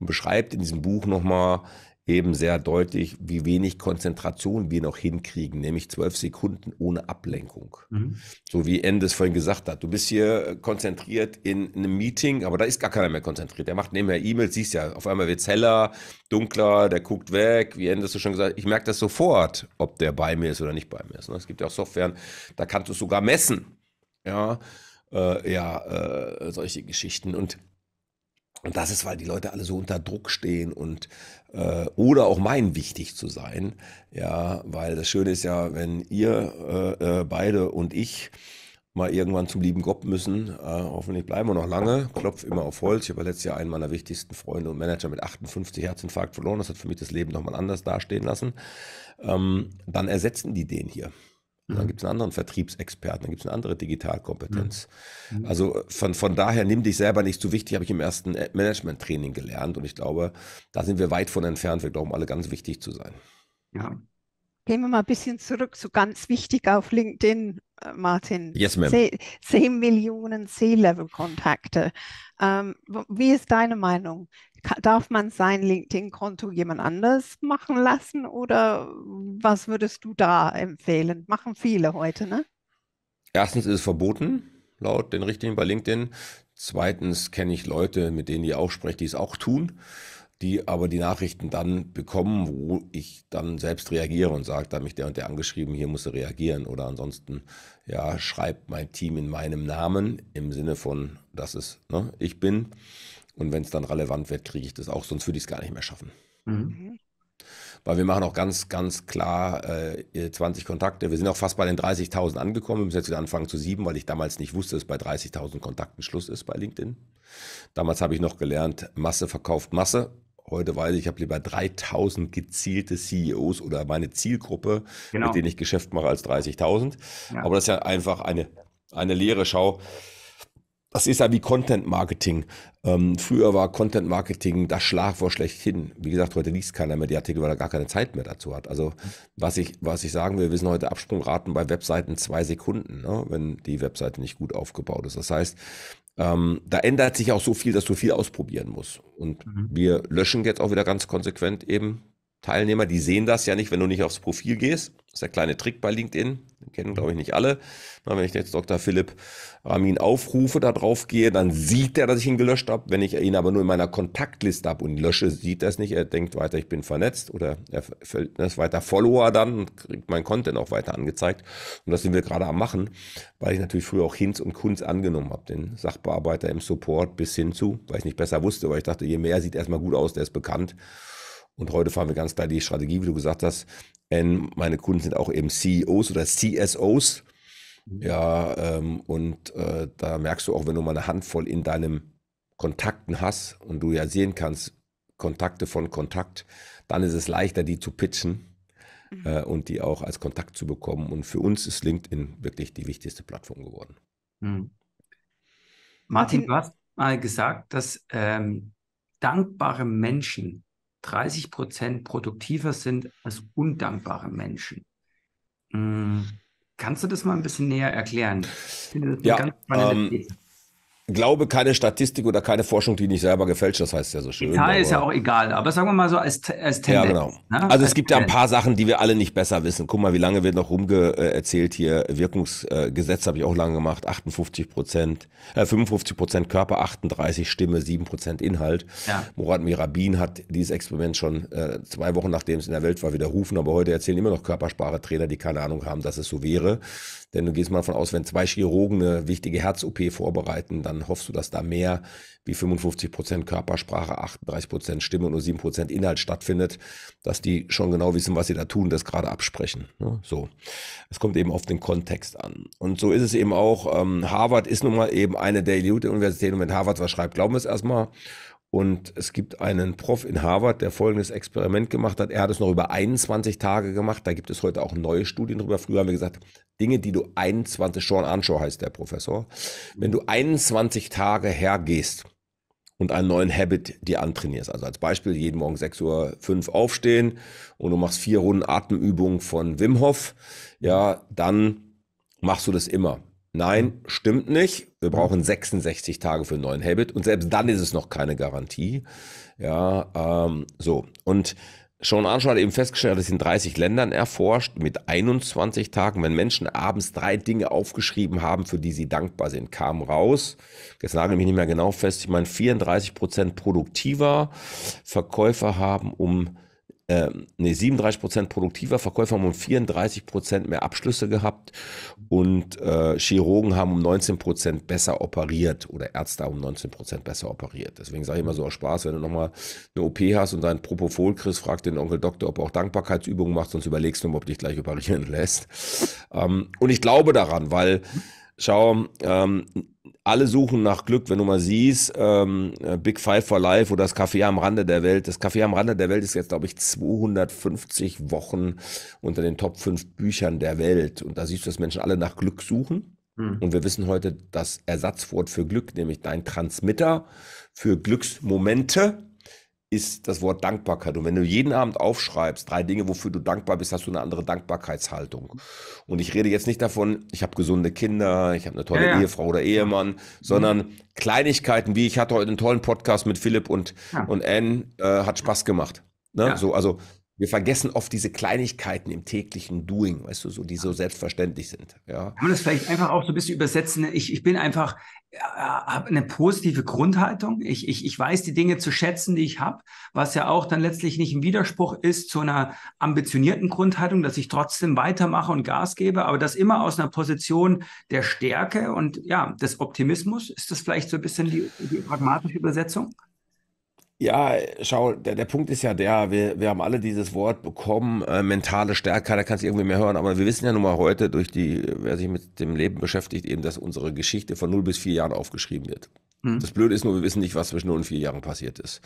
und beschreibt in diesem Buch nochmal eben sehr deutlich, wie wenig Konzentration wir noch hinkriegen, nämlich zwölf Sekunden ohne Ablenkung. Mhm. So wie Endes vorhin gesagt hat, du bist hier äh, konzentriert in einem Meeting, aber da ist gar keiner mehr konzentriert. Der macht nebenher E-Mails, siehst ja, auf einmal wird es heller, dunkler, der guckt weg, wie Endes du schon gesagt, ich merke das sofort, ob der bei mir ist oder nicht bei mir ist. Ne? Es gibt ja auch Software, da kannst du es sogar messen. Ja, äh, ja, äh, solche Geschichten. Und und das ist, weil die Leute alle so unter Druck stehen und äh, oder auch meinen, wichtig zu sein. Ja, weil das Schöne ist ja, wenn ihr äh, äh, beide und ich mal irgendwann zum lieben Gott müssen. Äh, hoffentlich bleiben wir noch lange. Klopf immer auf Holz. Ich habe letztes Jahr einen meiner wichtigsten Freunde und Manager mit 58 Herzinfarkt verloren. Das hat für mich das Leben nochmal anders dastehen lassen. Ähm, dann ersetzen die den hier. Und dann mhm. gibt es einen anderen Vertriebsexperten, dann gibt es eine andere Digitalkompetenz. Mhm. Also von, von daher nimm dich selber nicht zu wichtig, habe ich im ersten äh, Management-Training gelernt. Und ich glaube, da sind wir weit von entfernt. Wir glauben alle ganz wichtig zu sein. Ja. Gehen wir mal ein bisschen zurück, so ganz wichtig auf LinkedIn. Martin. Yes, ma'am. Zehn Millionen C-Level-Kontakte. Ähm, wie ist deine Meinung? Darf man sein LinkedIn-Konto jemand anders machen lassen oder was würdest du da empfehlen? Machen viele heute, ne? Erstens ist es verboten, laut den Richtlinien bei LinkedIn. Zweitens kenne ich Leute, mit denen ich auch spreche, die es auch tun die aber die Nachrichten dann bekommen, wo ich dann selbst reagiere und sage, da hat mich der und der angeschrieben, hier muss er reagieren oder ansonsten, ja, schreibt mein Team in meinem Namen im Sinne von, dass es ne, ich bin und wenn es dann relevant wird, kriege ich das auch, sonst würde ich es gar nicht mehr schaffen. Mhm. mhm. Weil wir machen auch ganz, ganz klar äh, 20 Kontakte. Wir sind auch fast bei den 30.000 angekommen. Wir müssen jetzt wieder anfangen zu sieben, weil ich damals nicht wusste, dass bei 30.000 Kontakten Schluss ist bei LinkedIn. Damals habe ich noch gelernt, Masse verkauft Masse Heute weiß ich, ich habe lieber 3000 gezielte CEOs oder meine Zielgruppe, genau. mit denen ich Geschäft mache, als 30.000. Ja. Aber das ist ja einfach eine, eine leere Schau. Das ist ja wie Content Marketing. Ähm, früher war Content Marketing das Schlagwort schlechthin. Wie gesagt, heute liest keiner mehr die Artikel, weil er gar keine Zeit mehr dazu hat. Also, was ich, was ich sagen will, wir wissen heute Absprungraten bei Webseiten zwei Sekunden, ne, wenn die Webseite nicht gut aufgebaut ist. Das heißt, ähm, da ändert sich auch so viel, dass du viel ausprobieren musst. Und mhm. wir löschen jetzt auch wieder ganz konsequent eben Teilnehmer, die sehen das ja nicht, wenn du nicht aufs Profil gehst. Das ist der kleine Trick bei LinkedIn. Den kennen, glaube ich, nicht alle. wenn ich jetzt Dr. Philipp Ramin aufrufe, da drauf gehe, dann sieht er, dass ich ihn gelöscht habe. Wenn ich ihn aber nur in meiner Kontaktliste habe und lösche, sieht er es nicht. Er denkt weiter, ich bin vernetzt oder er ne, ist weiter Follower dann und kriegt mein Content auch weiter angezeigt. Und das sind wir gerade am machen, weil ich natürlich früher auch Hinz und Kunz angenommen habe. Den Sachbearbeiter im Support bis hin zu, weil ich nicht besser wusste, weil ich dachte, je mehr sieht erstmal gut aus, der ist bekannt. Und heute fahren wir ganz klar die Strategie, wie du gesagt hast. N, meine Kunden sind auch eben CEOs oder CSOs. Mhm. Ja, ähm, und äh, da merkst du auch, wenn du mal eine Handvoll in deinem Kontakten hast und du ja sehen kannst, Kontakte von Kontakt, dann ist es leichter, die zu pitchen mhm. äh, und die auch als Kontakt zu bekommen. Und für uns ist LinkedIn wirklich die wichtigste Plattform geworden. Mhm. Martin, du hast mal gesagt, dass ähm, dankbare Menschen 30 Prozent produktiver sind als undankbare Menschen. Mhm. Kannst du das mal ein bisschen näher erklären? ja, ähm, glaube keine Statistik oder keine Forschung, die nicht selber gefälscht, das heißt ja so schön. Ja, ist ja auch egal, aber sagen wir mal so als, als Tendenz. Ja, genau. Ne? Also als es gibt ja ein paar Sachen, die wir alle nicht besser wissen. Guck mal, wie lange wird noch rumge äh, erzählt hier, Wirkungsgesetz äh, habe ich auch lange gemacht, 58 Prozent, äh, 55 Prozent Körper, 38 Stimme, 7 Prozent Inhalt. Ja. Murat Mirabin hat dieses Experiment schon äh, zwei Wochen nachdem es in der Welt war widerrufen, aber heute erzählen immer noch Körpersprache-Trainer, die keine Ahnung haben, dass es so wäre. Denn du gehst mal von aus, wenn zwei Chirurgen eine wichtige Herz-OP vorbereiten, dann hoffst du, dass da mehr wie 55% Körpersprache, 38% Stimme und nur 7% Inhalt stattfindet, dass die schon genau wissen, was sie da tun, das gerade absprechen. Ne? So. Es kommt eben auf den Kontext an. Und so ist es eben auch. Ähm, Harvard ist nun mal eben eine der Elite-Universitäten und wenn Harvard was schreibt, glauben wir es erstmal. Und es gibt einen Prof in Harvard, der folgendes Experiment gemacht hat. Er hat es noch über 21 Tage gemacht. Da gibt es heute auch neue Studien drüber. Früher haben wir gesagt, Dinge, die du 21, Sean Anschau heißt der Professor. Wenn du 21 Tage hergehst und einen neuen Habit dir antrainierst, also als Beispiel jeden Morgen 6.05 Uhr aufstehen und du machst vier Runden Atemübungen von Wim Hof, ja, dann machst du das immer. Nein, stimmt nicht. Wir brauchen 66 Tage für einen neuen Habit und selbst dann ist es noch keine Garantie. Ja, ähm, so. Und Sean Arnold hat eben festgestellt, dass in 30 Ländern erforscht, mit 21 Tagen, wenn Menschen abends drei Dinge aufgeschrieben haben, für die sie dankbar sind, kam raus. Jetzt nagel mich nicht mehr genau fest. Ich meine, 34 Prozent produktiver Verkäufer haben um ähm, nee, 37 Prozent produktiver, Verkäufer haben um 34 Prozent mehr Abschlüsse gehabt und äh, Chirurgen haben um 19 Prozent besser operiert oder Ärzte haben um 19 Prozent besser operiert. Deswegen sage ich immer so aus Spaß, wenn du nochmal eine OP hast und dein Propofol kriegst, frag den Onkel Doktor, ob er auch Dankbarkeitsübungen macht, sonst überlegst du, ob dich gleich operieren lässt. Ähm, und ich glaube daran, weil schau, ähm, alle suchen nach Glück, wenn du mal siehst, ähm, äh, Big Five for Life oder das Café am Rande der Welt. Das Café am Rande der Welt ist jetzt, glaube ich, 250 Wochen unter den Top 5 Büchern der Welt. Und da siehst du, dass Menschen alle nach Glück suchen. Hm. Und wir wissen heute das Ersatzwort für Glück, nämlich dein Transmitter für Glücksmomente ist das Wort Dankbarkeit. Und wenn du jeden Abend aufschreibst, drei Dinge, wofür du dankbar bist, hast du eine andere Dankbarkeitshaltung. Und ich rede jetzt nicht davon, ich habe gesunde Kinder, ich habe eine tolle ja, ja. Ehefrau oder Ehemann, sondern mhm. Kleinigkeiten, wie ich hatte heute einen tollen Podcast mit Philipp und, ja. und Anne, äh, hat Spaß gemacht. Ne? So, also wir vergessen oft diese Kleinigkeiten im täglichen Doing, weißt du, so, die so selbstverständlich sind. Ja. Kann man das vielleicht einfach auch so ein bisschen übersetzen? Ne? Ich, ich bin einfach, habe eine positive Grundhaltung. Ich, ich, ich weiß die Dinge zu schätzen, die ich habe, was ja auch dann letztlich nicht ein Widerspruch ist zu einer ambitionierten Grundhaltung, dass ich trotzdem weitermache und Gas gebe, aber das immer aus einer Position der Stärke und ja, des Optimismus. Ist das vielleicht so ein bisschen die, die pragmatische Übersetzung? Ja, schau, der, der Punkt ist ja der, wir, wir haben alle dieses Wort bekommen, äh, mentale Stärke, da kannst du irgendwie mehr hören, aber wir wissen ja nun mal heute durch die, wer sich mit dem Leben beschäftigt, eben, dass unsere Geschichte von null bis vier Jahren aufgeschrieben wird. Hm. Das Blöde ist nur, wir wissen nicht, was zwischen 0 und 4 Jahren passiert ist.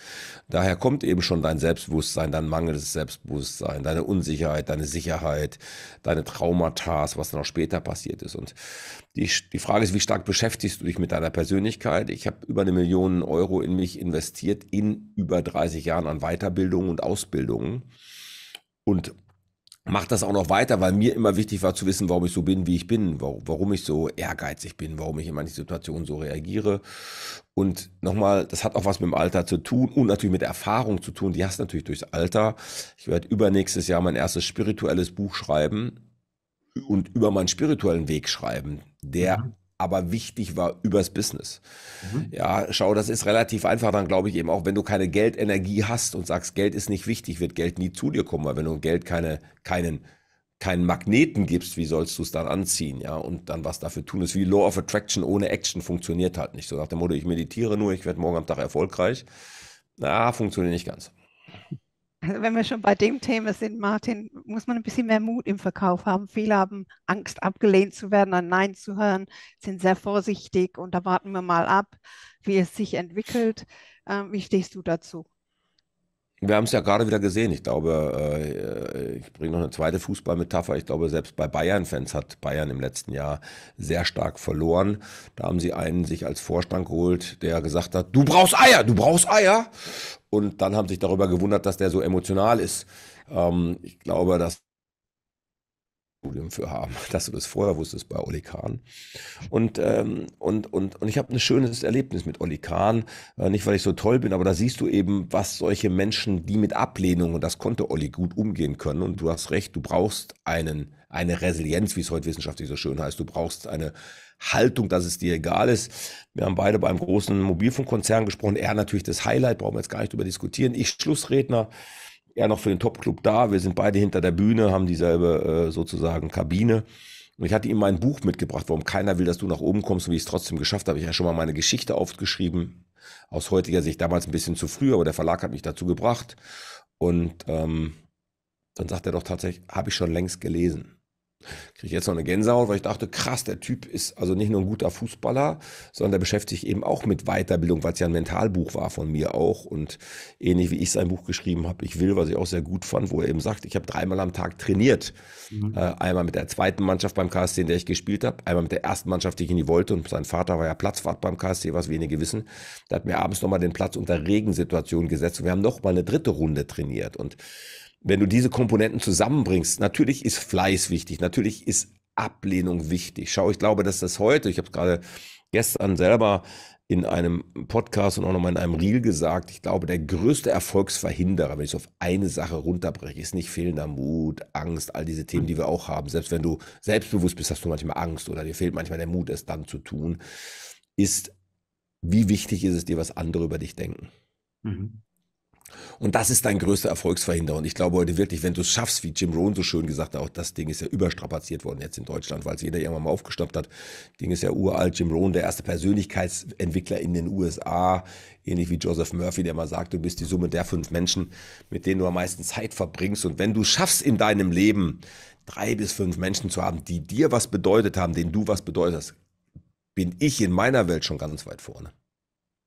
Daher kommt eben schon dein Selbstbewusstsein, dein mangelndes Selbstbewusstsein, deine Unsicherheit, deine Sicherheit, deine Traumata, was dann auch später passiert ist. Und die, die Frage ist, wie stark beschäftigst du dich mit deiner Persönlichkeit? Ich habe über eine Million Euro in mich investiert in über 30 Jahren an Weiterbildung und Ausbildungen. Und mache das auch noch weiter, weil mir immer wichtig war zu wissen, warum ich so bin, wie ich bin, warum ich so ehrgeizig bin, warum ich in manchen Situationen so reagiere. Und nochmal, das hat auch was mit dem Alter zu tun und natürlich mit Erfahrung zu tun. Die hast du natürlich durchs Alter. Ich werde übernächstes Jahr mein erstes spirituelles Buch schreiben und über meinen spirituellen Weg schreiben, der ja. Mhm aber wichtig war übers Business. Mhm. Ja, schau, das ist relativ einfach dann, glaube ich, eben auch, wenn du keine Geldenergie hast und sagst, Geld ist nicht wichtig, wird Geld nie zu dir kommen, weil wenn du Geld keine, keinen keinen Magneten gibst, wie sollst du es dann anziehen, ja, und dann was dafür tun das ist, wie Law of Attraction ohne Action funktioniert halt nicht. So nach dem Motto, ich meditiere nur, ich werde morgen am Tag erfolgreich. Na, funktioniert nicht ganz. Also wenn wir schon bei dem Thema sind, Martin, muss man ein bisschen mehr Mut im Verkauf haben. Viele haben Angst, abgelehnt zu werden, ein Nein zu hören, sind sehr vorsichtig und da warten wir mal ab, wie es sich entwickelt. Ähm, wie stehst du dazu? Wir haben es ja gerade wieder gesehen. Ich glaube, äh, ich bringe noch eine zweite Fußballmetapher. Ich glaube, selbst bei Bayern-Fans hat Bayern im letzten Jahr sehr stark verloren. Da haben sie einen sich als Vorstand geholt, der gesagt hat, du brauchst Eier, du brauchst Eier. Und dann haben sich darüber gewundert, dass der so emotional ist. Ähm, ich glaube, dass Studium für haben, dass du das vorher wusstest bei Olli Kahn. Und, ähm, und, und, und ich habe ein schönes Erlebnis mit Olli Kahn. Äh, nicht, weil ich so toll bin, aber da siehst du eben, was solche Menschen, die mit Ablehnung, und das konnte Olli gut umgehen können. Und du hast recht, du brauchst einen, eine Resilienz, wie es heute wissenschaftlich so schön heißt. Du brauchst eine Haltung, dass es dir egal ist. Wir haben beide beim großen Mobilfunkkonzern gesprochen. Er natürlich das Highlight, brauchen wir jetzt gar nicht drüber diskutieren. Ich Schlussredner er noch für den Top-Club da. Wir sind beide hinter der Bühne, haben dieselbe äh, sozusagen Kabine. Und ich hatte ihm mein Buch mitgebracht, warum keiner will, dass du nach oben kommst und wie ich es trotzdem geschafft habe. Ich habe ja schon mal meine Geschichte aufgeschrieben. Aus heutiger Sicht damals ein bisschen zu früh, aber der Verlag hat mich dazu gebracht. Und ähm, dann sagt er doch tatsächlich, habe ich schon längst gelesen. Kriege ich jetzt noch eine Gänsehaut, weil ich dachte, krass, der Typ ist also nicht nur ein guter Fußballer, sondern der beschäftigt sich eben auch mit Weiterbildung, weil es ja ein Mentalbuch war von mir auch. Und ähnlich wie ich sein Buch geschrieben habe, ich will, was ich auch sehr gut fand, wo er eben sagt, ich habe dreimal am Tag trainiert. Mhm. Äh, einmal mit der zweiten Mannschaft beim KSC, in der ich gespielt habe, einmal mit der ersten Mannschaft, die ich in die wollte. Und sein Vater war ja Platzwart beim KSC, was wenige wissen. der hat mir abends nochmal den Platz unter Regensituationen gesetzt. Und wir haben nochmal eine dritte Runde trainiert. Und wenn du diese Komponenten zusammenbringst, natürlich ist Fleiß wichtig, natürlich ist Ablehnung wichtig. Schau, ich glaube, dass das heute, ich habe es gerade gestern selber in einem Podcast und auch nochmal in einem Reel gesagt, ich glaube, der größte Erfolgsverhinderer, wenn ich es auf eine Sache runterbreche, ist nicht fehlender Mut, Angst, all diese Themen, die wir auch haben. Selbst wenn du selbstbewusst bist, hast du manchmal Angst oder dir fehlt manchmal der Mut, es dann zu tun, ist, wie wichtig ist es dir, was andere über dich denken. Mhm. Und das ist dein größter Erfolgsverhinderer. Und ich glaube heute wirklich, wenn du es schaffst, wie Jim Rohn so schön gesagt hat, auch das Ding ist ja überstrapaziert worden jetzt in Deutschland, weil es jeder irgendwann mal aufgestoppt hat. Das Ding ist ja uralt. Jim Rohn, der erste Persönlichkeitsentwickler in den USA, ähnlich wie Joseph Murphy, der mal sagt, du bist die Summe der fünf Menschen, mit denen du am meisten Zeit verbringst. Und wenn du schaffst in deinem Leben, drei bis fünf Menschen zu haben, die dir was bedeutet haben, denen du was bedeutest, bin ich in meiner Welt schon ganz weit vorne.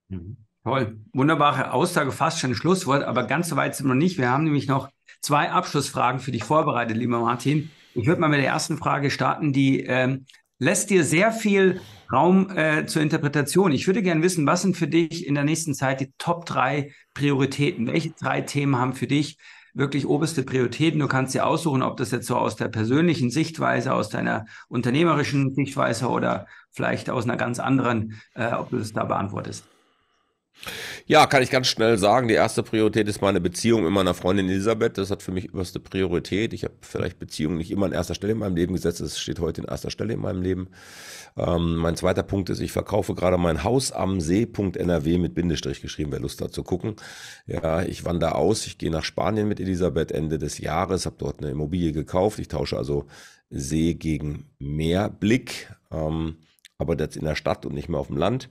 Mhm. Toll, wunderbare Aussage, fast schon ein Schlusswort, aber ganz so weit sind wir noch nicht. Wir haben nämlich noch zwei Abschlussfragen für dich vorbereitet, lieber Martin. Ich würde mal mit der ersten Frage starten, die ähm, lässt dir sehr viel Raum äh, zur Interpretation. Ich würde gerne wissen, was sind für dich in der nächsten Zeit die Top drei Prioritäten? Welche drei Themen haben für dich wirklich oberste Prioritäten? Du kannst dir aussuchen, ob das jetzt so aus der persönlichen Sichtweise, aus deiner unternehmerischen Sichtweise oder vielleicht aus einer ganz anderen, äh, ob du das da beantwortest. Ja, kann ich ganz schnell sagen. Die erste Priorität ist meine Beziehung mit meiner Freundin Elisabeth. Das hat für mich überste Priorität. Ich habe vielleicht Beziehungen nicht immer an erster Stelle in meinem Leben gesetzt. Das steht heute in erster Stelle in meinem Leben. Ähm, mein zweiter Punkt ist, ich verkaufe gerade mein Haus am See.nrw mit Bindestrich geschrieben, wer Lust hat zu gucken. Ja, ich wandere aus. Ich gehe nach Spanien mit Elisabeth Ende des Jahres, habe dort eine Immobilie gekauft. Ich tausche also See gegen Meerblick. Ähm, aber jetzt in der Stadt und nicht mehr auf dem Land.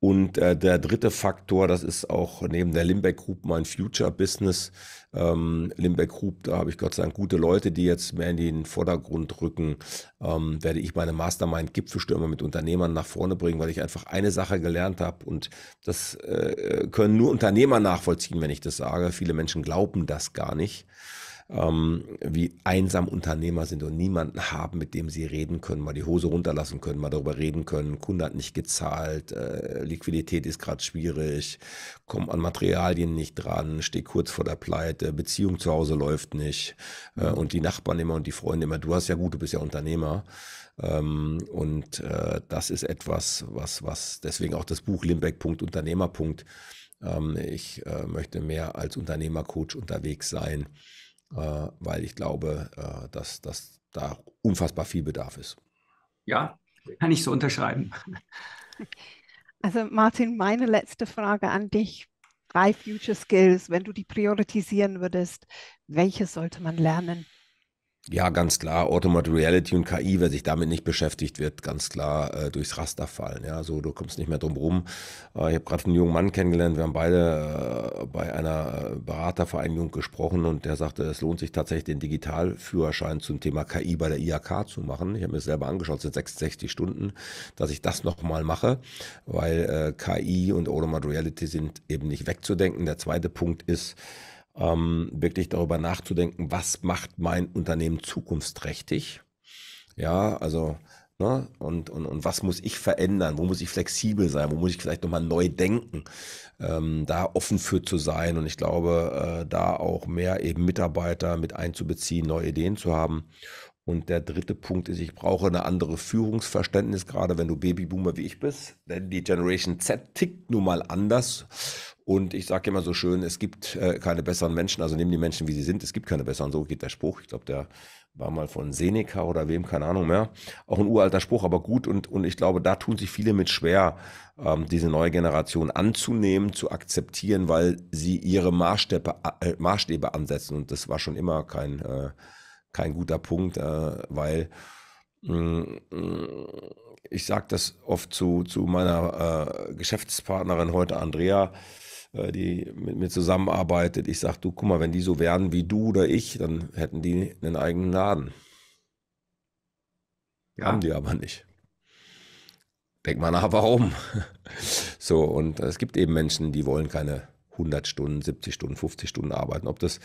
Und äh, der dritte Faktor, das ist auch neben der Limbeck Group mein Future Business. Ähm, Limbeck Group, da habe ich Gott sei Dank gute Leute, die jetzt mehr in den Vordergrund rücken. Ähm, werde ich meine Mastermind-Gipfelstürme mit Unternehmern nach vorne bringen, weil ich einfach eine Sache gelernt habe und das äh, können nur Unternehmer nachvollziehen, wenn ich das sage. Viele Menschen glauben das gar nicht ähm, wie einsam Unternehmer sind und niemanden haben, mit dem sie reden können, mal die Hose runterlassen können, mal darüber reden können, Kunde hat nicht gezahlt, äh, Liquidität ist gerade schwierig, komm an Materialien nicht dran, steh kurz vor der Pleite, Beziehung zu Hause läuft nicht äh, mhm. und die Nachbarn immer und die Freunde immer, du hast ja gut, du bist ja Unternehmer. Ähm, und äh, das ist etwas, was, was deswegen auch das Buch Limbeck.Unternehmer. Ähm, ich äh, möchte mehr als Unternehmercoach unterwegs sein äh, weil ich glaube, äh, dass, dass da unfassbar viel Bedarf ist. Ja, kann ich so unterschreiben. Also Martin, meine letzte Frage an dich. Drei Future Skills, wenn du die priorisieren würdest, welche sollte man lernen? Ja, ganz klar, Automated Reality und KI, wer sich damit nicht beschäftigt, wird ganz klar äh, durchs Raster fallen. Ja, so du kommst nicht mehr drum rum. Äh, ich habe gerade einen jungen Mann kennengelernt, wir haben beide äh, bei einer äh, Beratervereinigung gesprochen und der sagte, es lohnt sich tatsächlich, den Digitalführerschein zum Thema KI bei der IHK zu machen. Ich habe mir selber angeschaut, sind 66 Stunden, dass ich das nochmal mache, weil äh, KI und Automated Reality sind eben nicht wegzudenken. Der zweite Punkt ist, ähm, wirklich darüber nachzudenken, was macht mein Unternehmen zukunftsträchtig? Ja, also Ne? Und, und, und was muss ich verändern? Wo muss ich flexibel sein? Wo muss ich vielleicht nochmal neu denken? Ähm, da offen für zu sein und ich glaube, äh, da auch mehr eben Mitarbeiter mit einzubeziehen, neue Ideen zu haben und der dritte Punkt ist, ich brauche eine andere Führungsverständnis, gerade wenn du Babyboomer wie ich bist, denn die Generation Z tickt nun mal anders. Und ich sage immer so schön, es gibt äh, keine besseren Menschen, also nehmen die Menschen, wie sie sind, es gibt keine besseren. So geht der Spruch. Ich glaube, der war mal von Seneca oder wem, keine Ahnung mehr. Auch ein uralter Spruch, aber gut. Und, und ich glaube, da tun sich viele mit schwer, ähm, diese neue Generation anzunehmen, zu akzeptieren, weil sie ihre Maßstäbe, äh, Maßstäbe ansetzen. Und das war schon immer kein... Äh, kein guter Punkt, äh, weil mm, mm, ich sage das oft zu, zu meiner äh, Geschäftspartnerin heute, Andrea, äh, die mit mir zusammenarbeitet. Ich sage, du, guck mal, wenn die so wären wie du oder ich, dann hätten die einen eigenen Laden. Ja. Haben die aber nicht. Denk mal nach, warum. so, und es gibt eben Menschen, die wollen keine 100 Stunden, 70 Stunden, 50 Stunden arbeiten. Ob das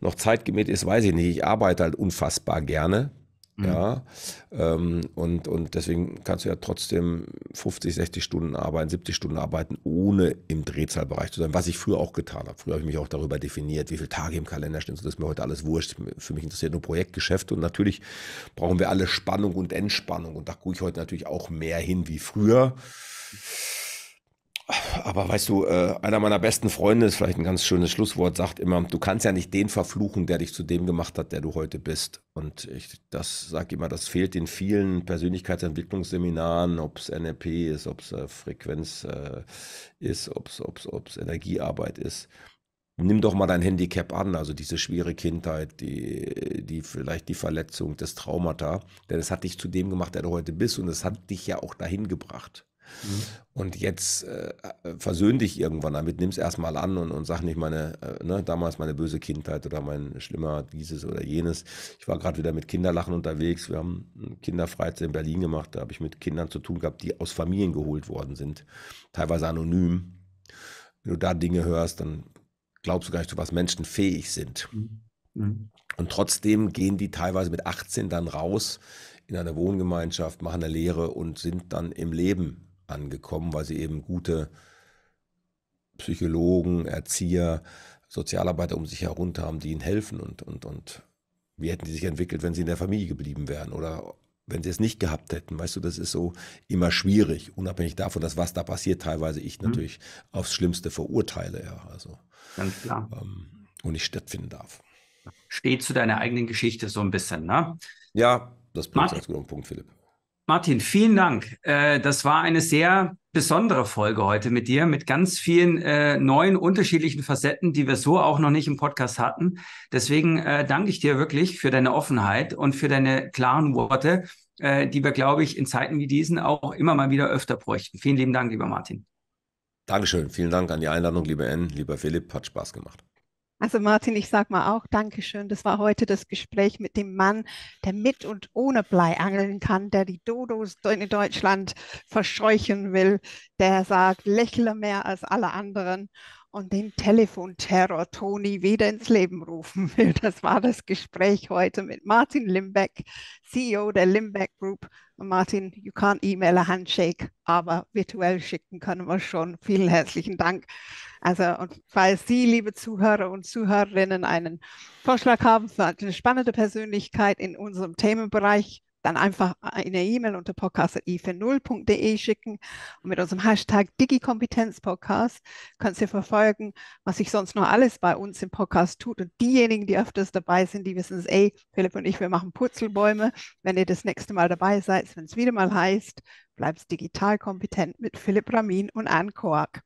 noch zeitgemäß ist, weiß ich nicht. Ich arbeite halt unfassbar gerne. Mhm. Ja, ähm, und, und deswegen kannst du ja trotzdem 50, 60 Stunden arbeiten, 70 Stunden arbeiten, ohne im Drehzahlbereich zu sein, was ich früher auch getan habe. Früher habe ich mich auch darüber definiert, wie viele Tage im Kalender stehen, so das ist mir heute alles wurscht. Für mich interessiert nur Projektgeschäfte. und natürlich brauchen wir alle Spannung und Entspannung und da gucke ich heute natürlich auch mehr hin wie früher. Aber weißt du, äh, einer meiner besten Freunde ist vielleicht ein ganz schönes Schlusswort, sagt immer, du kannst ja nicht den verfluchen, der dich zu dem gemacht hat, der du heute bist. Und ich das sage immer, das fehlt in vielen Persönlichkeitsentwicklungsseminaren, ob es NLP ist, ob es äh, Frequenz äh, ist, ob es Energiearbeit ist. Nimm doch mal dein Handicap an, also diese schwere Kindheit, die, die vielleicht die Verletzung, das Traumata, denn es hat dich zu dem gemacht, der du heute bist und es hat dich ja auch dahin gebracht. Mhm. Und jetzt äh, versöhn dich irgendwann damit, nimm es erstmal an und, und sag nicht meine, äh, ne, damals meine böse Kindheit oder mein schlimmer dieses oder jenes. Ich war gerade wieder mit Kinderlachen unterwegs. Wir haben Kinderfreizeit in Berlin gemacht. Da habe ich mit Kindern zu tun gehabt, die aus Familien geholt worden sind. Teilweise anonym. Wenn du da Dinge hörst, dann glaubst du gar nicht, zu was Menschen fähig sind. Mhm. mhm. Und trotzdem gehen die teilweise mit 18 dann raus in eine Wohngemeinschaft, machen eine Lehre und sind dann im Leben angekommen, weil sie eben gute Psychologen, Erzieher, Sozialarbeiter um sich herum haben, die ihnen helfen und, und, und wie hätten die sich entwickelt, wenn sie in der Familie geblieben wären oder wenn sie es nicht gehabt hätten. Weißt du, das ist so immer schwierig, unabhängig davon, dass was da passiert, teilweise ich mhm. natürlich aufs Schlimmste verurteile, ja. Also ganz klar. Ähm, und nicht stattfinden darf. Steht zu deiner eigenen Geschichte so ein bisschen, ne? Ja, das bringt als guten Punkt, Philipp. Martin, vielen Dank. Äh, das war eine sehr besondere Folge heute mit dir, mit ganz vielen äh, neuen, unterschiedlichen Facetten, die wir so auch noch nicht im Podcast hatten. Deswegen äh, danke ich dir wirklich für deine Offenheit und für deine klaren Worte, äh, die wir, glaube ich, in Zeiten wie diesen auch immer mal wieder öfter bräuchten. Vielen lieben Dank, lieber Martin. Dankeschön. Vielen Dank an die Einladung, lieber N, lieber Philipp. Hat Spaß gemacht. Also Martin, ich sage mal auch Dankeschön. Das war heute das Gespräch mit dem Mann, der mit und ohne Blei angeln kann, der die Dodos in Deutschland verscheuchen will, der sagt, lächle mehr als alle anderen und den Telefonterror Toni wieder ins Leben rufen will. Das war das Gespräch heute mit Martin Limbeck, CEO der Limbeck Group. Martin, you can't email a handshake, aber virtuell schicken können wir schon. Vielen herzlichen Dank. Also, und falls Sie, liebe Zuhörer und Zuhörerinnen, einen Vorschlag haben für eine spannende Persönlichkeit in unserem Themenbereich, dann einfach eine E-Mail unter podcast.i40.de schicken und mit unserem Hashtag DigiKompetenzPodcast könnt ihr verfolgen, was sich sonst noch alles bei uns im Podcast tut. Und diejenigen, die öfters dabei sind, die wissen es, ey, eh, Philipp und ich, wir machen Purzelbäume. Wenn ihr das nächste Mal dabei seid, wenn es wieder mal heißt, bleibst digital kompetent mit Philipp Ramin und Anne Kork.